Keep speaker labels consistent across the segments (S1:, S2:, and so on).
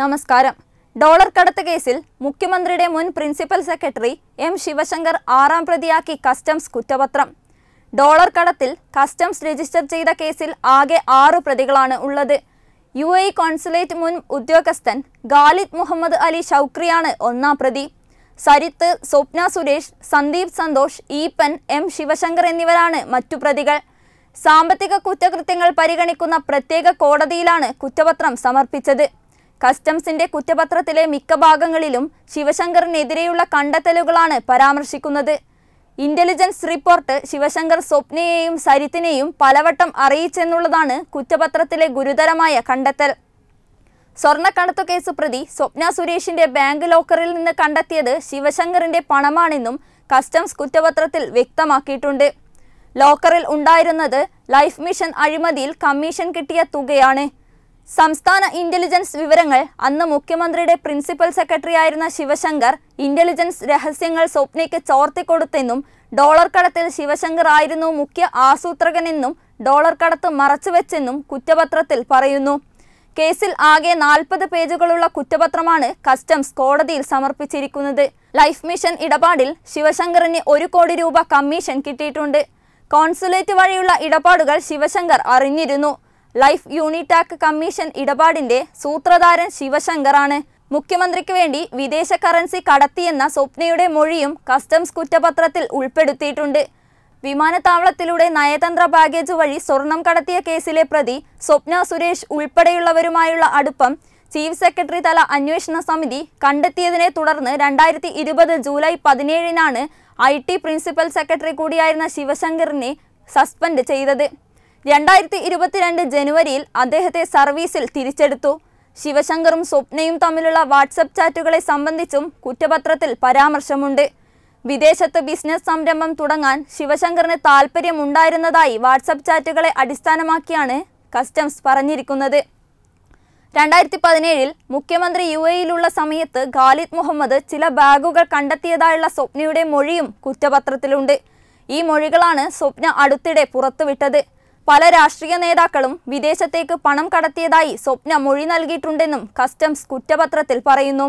S1: നമസ്കാരം ഡോളർ കടത്ത് കേസിൽ മുഖ്യമന്ത്രിയുടെ മുൻ പ്രിൻസിപ്പൽ സെക്രട്ടറി എം ശിവശങ്കർ ആറാം പ്രതിയാക്കി കസ്റ്റംസ് കുറ്റപത്രം ഡോളർ കടത്തിൽ കസ്റ്റംസ് രജിസ്റ്റർ ചെയ്ത കേസിൽ ആകെ ആറു പ്രതികളാണ് ഉള്ളത് യു എ കോൺസുലേറ്റ് മുൻ ഉദ്യോഗസ്ഥൻ ഗാലിദ് മുഹമ്മദ് അലി ഷൗക്രിയാണ് ഒന്നാം പ്രതി സരിത്ത് സ്വപ്ന സുരേഷ് സന്ദീപ് സന്തോഷ് ഈപ്പൻ എം ശിവശങ്കർ എന്നിവരാണ് മറ്റു പ്രതികൾ സാമ്പത്തിക കുറ്റകൃത്യങ്ങൾ പരിഗണിക്കുന്ന പ്രത്യേക കോടതിയിലാണ് കുറ്റപത്രം സമർപ്പിച്ചത് കസ്റ്റംസിന്റെ കുറ്റപത്രത്തിലെ മിക്ക ഭാഗങ്ങളിലും ശിവശങ്കറിനെതിരെയുള്ള കണ്ടെത്തലുകളാണ് പരാമർശിക്കുന്നത് ഇന്റലിജൻസ് റിപ്പോർട്ട് ശിവശങ്കർ സ്വപ്നയെയും സരിത്തിനെയും പലവട്ടം അറിയിച്ചെന്നുള്ളതാണ് കുറ്റപത്രത്തിലെ ഗുരുതരമായ കണ്ടെത്തൽ സ്വർണ്ണക്കടത്തു കേസ് പ്രതി സ്വപ്ന സുരേഷിന്റെ ബാങ്ക് ലോക്കറിൽ നിന്ന് കണ്ടെത്തിയത് ശിവശങ്കറിന്റെ പണമാണെന്നും കസ്റ്റംസ് കുറ്റപത്രത്തിൽ വ്യക്തമാക്കിയിട്ടുണ്ട് ലോക്കറിൽ ഉണ്ടായിരുന്നത് ലൈഫ് മിഷൻ അഴിമതിയിൽ കമ്മീഷൻ കിട്ടിയ തുകയാണ് സംസ്ഥാന ഇന്റലിജൻസ് വിവരങ്ങൾ അന്ന് മുഖ്യമന്ത്രിയുടെ പ്രിൻസിപ്പൽ സെക്രട്ടറി ആയിരുന്ന ശിവശങ്കർ ഇന്റലിജൻസ് രഹസ്യങ്ങൾ സ്വപ്നയ്ക്ക് ചോർത്തിക്കൊടുത്തെന്നും ഡോളർ കടത്തിൽ ശിവശങ്കർ ആയിരുന്നു മുഖ്യ ആസൂത്രകനെന്നും ഡോളർ കടത്ത് മറച്ചുവെച്ചെന്നും കുറ്റപത്രത്തിൽ പറയുന്നു കേസിൽ ആകെ നാൽപ്പത് പേജുകളുള്ള കുറ്റപത്രമാണ് കസ്റ്റംസ് കോടതിയിൽ സമർപ്പിച്ചിരിക്കുന്നത് ലൈഫ് മിഷൻ ഇടപാടിൽ ശിവശങ്കറിന് ഒരു കോടി രൂപ കമ്മീഷൻ കിട്ടിയിട്ടുണ്ട് കോൺസുലേറ്റ് വഴിയുള്ള ഇടപാടുകൾ ശിവശങ്കർ അറിഞ്ഞിരുന്നു ലൈഫ് യൂണിടാക് കമ്മീഷൻ ഇടപാടിന്റെ സൂത്രധാരൻ ശിവശങ്കറാണ് മുഖ്യമന്ത്രിക്ക് വേണ്ടി വിദേശ കറൻസി കടത്തിയെന്ന സ്വപ്നയുടെ മൊഴിയും കസ്റ്റംസ് കുറ്റപത്രത്തിൽ ഉൾപ്പെടുത്തിയിട്ടുണ്ട് വിമാനത്താവളത്തിലൂടെ നയതന്ത്ര ബാഗേജ് വഴി സ്വർണം കടത്തിയ കേസിലെ പ്രതി സ്വപ്ന സുരേഷ് ഉൾപ്പെടെയുള്ളവരുമായുള്ള അടുപ്പം ചീഫ് സെക്രട്ടറി തല അന്വേഷണ സമിതി കണ്ടെത്തിയതിനെ തുടർന്ന് രണ്ടായിരത്തി ഇരുപത് ജൂലൈ പതിനേഴിനാണ് ഐ ടി പ്രിൻസിപ്പൽ സെക്രട്ടറി കൂടിയായിരുന്ന ശിവശങ്കറിനെ സസ്പെൻഡ് ചെയ്തത് രണ്ടായിരത്തി ഇരുപത്തിരണ്ട് ജനുവരിയിൽ അദ്ദേഹത്തെ സർവീസിൽ തിരിച്ചെടുത്തു ശിവശങ്കറും സ്വപ്നയും തമ്മിലുള്ള വാട്സപ്പ് ചാറ്റുകളെ സംബന്ധിച്ചും കുറ്റപത്രത്തിൽ പരാമർശമുണ്ട് വിദേശത്ത് ബിസിനസ് സംരംഭം തുടങ്ങാൻ ശിവശങ്കറിന് താൽപ്പര്യമുണ്ടായിരുന്നതായി വാട്സപ്പ് ചാറ്റുകളെ അടിസ്ഥാനമാക്കിയാണ് കസ്റ്റംസ് പറഞ്ഞിരിക്കുന്നത് രണ്ടായിരത്തി പതിനേഴിൽ മുഖ്യമന്ത്രി യു എയിലുള്ള സമയത്ത് ഖാലിദ് മുഹമ്മദ് ചില ബാഗുകൾ കണ്ടെത്തിയതായുള്ള സ്വപ്നയുടെ മൊഴിയും കുറ്റപത്രത്തിലുണ്ട് ഈ മൊഴികളാണ് സ്വപ്ന അടുത്തിടെ പുറത്തുവിട്ടത് പല രാഷ്ട്രീയ നേതാക്കളും വിദേശത്തേക്ക് പണം കടത്തിയതായി സ്വപ്ന മൊഴി നൽകിയിട്ടുണ്ടെന്നും കസ്റ്റംസ് കുറ്റപത്രത്തിൽ പറയുന്നു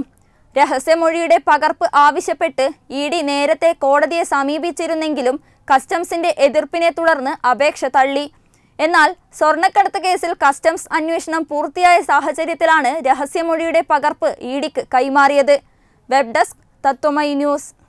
S1: രഹസ്യമൊഴിയുടെ പകർപ്പ് ആവശ്യപ്പെട്ട് ഇ ഡി നേരത്തെ കോടതിയെ സമീപിച്ചിരുന്നെങ്കിലും കസ്റ്റംസിന്റെ എതിർപ്പിനെ തുടർന്ന് അപേക്ഷ തള്ളി എന്നാൽ സ്വർണ്ണക്കടത്ത് കേസിൽ കസ്റ്റംസ് അന്വേഷണം പൂർത്തിയായ സാഹചര്യത്തിലാണ് രഹസ്യമൊഴിയുടെ പകർപ്പ് ഇ ഡിക്ക് കൈമാറിയത് വെബ് ഡെസ്ക് തത്വമൈ ന്യൂസ്